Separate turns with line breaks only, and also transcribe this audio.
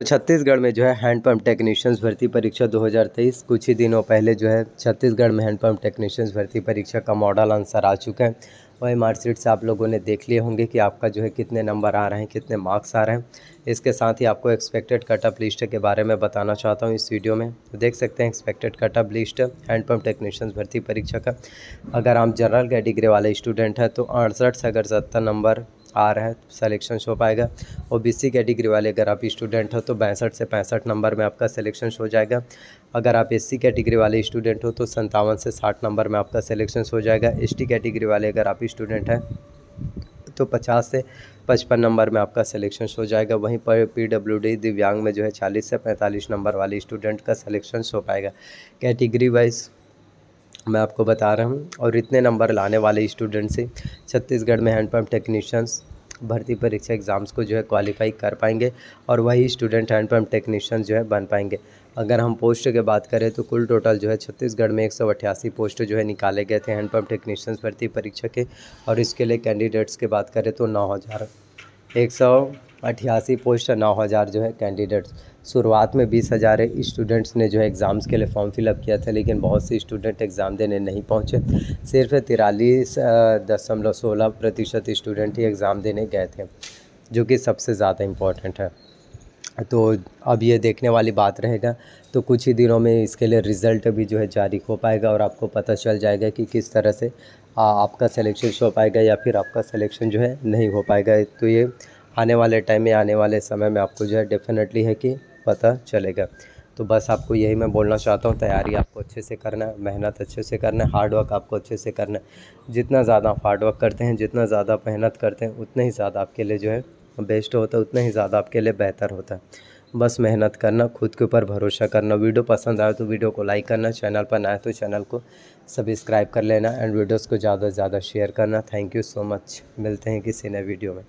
तो छत्तीसगढ़ में जो है हैंडपम्प टेक्नीशियंस भर्ती परीक्षा 2023 कुछ ही दिनों पहले जो है छत्तीसगढ़ में हैंडपम्प टेक्नीशियंस भर्ती परीक्षा का मॉडल आंसर आ चुका है वही मार्कशीट से आप लोगों ने देख लिए होंगे कि आपका जो है कितने नंबर आ रहे हैं कितने मार्क्स आ रहे हैं इसके साथ ही आपको एक्सपेक्टेड कटअप लिस्ट के बारे में बताना चाहता हूँ इस वीडियो में तो देख सकते हैं expected cutoff list handpump technicians भर्ती परीक्षा का अगर आप जनरल कैटेगरी वाले स्टूडेंट हैं तो अड़सठ से अगर सत्तर नंबर आ रहा है सिलेक्शन शो पाएगा ओ बी सी कैटेगरी वाले अगर आप स्टूडेंट हो तो पैंसठ से पैंसठ नंबर में आपका सिलेक्शन हो जाएगा अगर आप एस सी कैटेगरी वाले स्टूडेंट हो तो संतावन से साठ नंबर में आपका सिलेक्शन शो जाएगा एस टी कैटेगरी वाले अगर आप स्टूडेंट हैं तो पचास से पचपन नंबर में आपका सिलेक्शन हो जाएगा वहीं पर पी डब्ल्यू डी दिव्यांग में जो है चालीस से पैंतालीस नंबर वाले स्टूडेंट का सिलेक्शन हो पाएगा कैटेगरी वाइज मैं आपको बता रहा हूँ और इतने नंबर लाने वाले स्टूडेंट से छत्तीसगढ़ में हैंडपम्प टेक्नीशियंस भर्ती परीक्षा एग्ज़ाम्स को जो है क्वालिफाई कर पाएंगे और वही स्टूडेंट हैंडपम्प टेक्नीशियंस जो है बन पाएंगे अगर हम पोस्ट की बात करें तो कुल टोटल जो है छत्तीसगढ़ में एक पोस्ट जो है निकाले गए थे हैंडपम्प टेक्नीशियंस भर्ती परीक्षा के और इसके लिए कैंडिडेट्स की बात करें तो नौ हज़ार एक सौ अठासी पोस्ट नौ हज़ार जो है कैंडिडेट्स शुरुआत में बीस हज़ार स्टूडेंट्स ने जो है एग्ज़ाम्स के लिए फॉर्म फिलअप किया था लेकिन बहुत से स्टूडेंट एग्ज़ाम देने नहीं पहुँचे सिर्फ तिरालीस दशमलव सोलह प्रतिशत स्टूडेंट ही एग्ज़ाम देने गए थे जो कि सबसे ज़्यादा इम्पोर्टेंट है तो अब ये देखने वाली बात रहेगा तो कुछ ही दिनों में इसके लिए रिज़ल्ट भी जो है जारी हो पाएगा और आपको पता चल जाएगा कि किस तरह से आपका सिलेक्शन हो पाएगा या फिर आपका सिलेक्शन जो है नहीं हो पाएगा तो ये आने वाले टाइम में आने वाले समय में आपको जो है डेफिनेटली है कि पता चलेगा तो बस आपको यही मैं बोलना चाहता हूँ तैयारी आपको अच्छे से करना है मेहनत अच्छे से करना है हार्ड वर्क आपको अच्छे से करना है जितना ज़्यादा आप हार्ड वर्क करते हैं जितना ज़्यादा आप मेहनत करते हैं उतने ही ज़्यादा आपके लिए जो है बेस्ट होता है उतना ही ज़्यादा आपके लिए बेहतर होता है बस मेहनत करना खुद के ऊपर भरोसा करना वीडियो पसंद आए तो वीडियो को लाइक करना चैनल पर ना तो चैनल को सब्सक्राइब कर लेना एंड वीडियोज़ को ज़्यादा से ज़्यादा शेयर करना थैंक यू सो मच मिलते हैं किसी नए वीडियो में